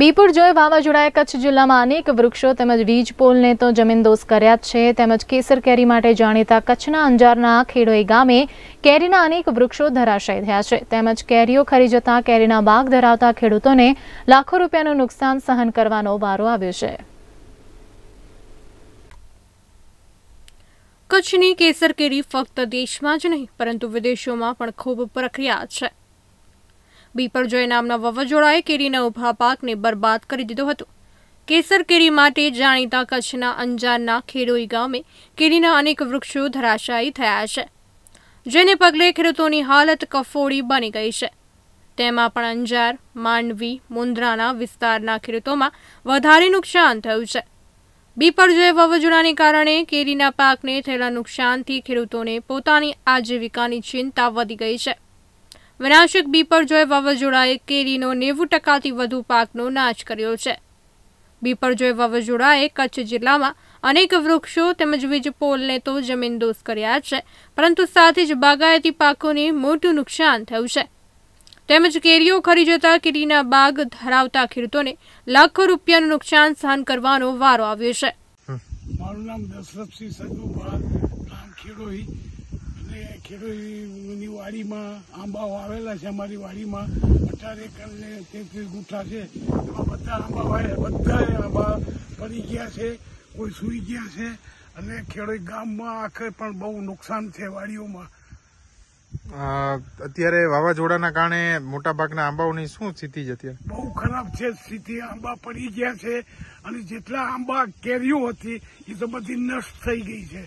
બીપુર જોય વાવાઝોડાએ કચ્છ જિલ્લામાં અનેક વૃક્ષો તેમજ વીજ પોલને તો જમીનદોસ કર્યા છે તેમજ કેસર કેરી માટે જાણીતા કચ્છના અંજારના ખેડોઈ ગામે કેરીના અનેક વૃક્ષો ધરાશય થયા છે તેમજ કેરીઓ ખરી જતા કેરીના બાગ ધરાવતા ખેડૂતોને લાખો રૂપિયાનું નુકસાન સહન કરવાનો વારો આવ્યો છે કચ્છની કેસર કેરી ફક્ત દેશમાં જ નહીં પરંતુ વિદેશોમાં પણ ખૂબ પ્રક્રિયા છે બીપરજોય નામના વાવાઝોડાએ કેરીના ઉભા પાકને બરબાદ કરી દીધો હતો કેસર કેરી માટે જાણીતા કચ્છના અંજારના ખેડોઈ ગામે કેરીના અનેક વૃક્ષો ધરાશાયી થયા છે જેને પગલે ખેડૂતોની હાલત કફોડી બની ગઈ છે તેમાં પણ અંજાર માંડવી મુન્દ્રાના વિસ્તારના ખેડૂતોમાં વધારે નુકસાન થયું છે બીપરજોય વાવાઝોડાને કારણે કેરીના પાકને થયેલા નુકસાનથી ખેડૂતોને પોતાની આજીવિકાની ચિંતા વધી ગઈ છે વિનાશક બીપરજોય વાવાઝોડાએ કેરીનો નેવું ટકાથી વધુ પાકનો નાશ કર્યો છે બીપરજોય વાવાઝોડાએ કચ્છ જિલ્લામાં અનેક વૃક્ષો તેમજ વીજ પોલને તો જમીનદોસ્ત કર્યા છે પરંતુ સાથે જ બાગાયતી પાકોને મોટું નુકસાન થયું છે તેમજ કેરીઓ ખરી જતા કેરીના બાગ ધરાવતા ખેડૂતોને લાખો રૂપિયાનું નુકસાન સહન કરવાનો વારો આવ્યો છે મારું નામ દશરથસિંહ સદુભા ગામ એટલે ખેડૂતની વાડીમાં આંબાઓ આવેલા છે અમારી વાડીમાં અઠાર એકર ને તેત્રીસ ગુઠા છે એમાં બધા આંબા બધા આંબા પડી ગયા છે કોઈ સૂઈ ગયા છે અને ખેડૂત ગામમાં આખરે પણ બહુ નુકસાન છે વાડીઓમાં અત્યારે વાવાઝોડાના કારણે મોટાભાગના આંબાઓની શું સ્થિતિ છે અત્યારે બહુ ખરાબ છે સ્થિતિ આંબા પડી ગયા છે અને જેટલા આંબા કેરીઓ હતી એ તો બધી નષ્ટ થઈ ગઈ છે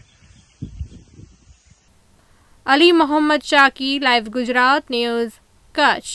અલી મોહમ્મદ શાકી લાઈવ ગુજરાત ન્યૂઝ કચ્છ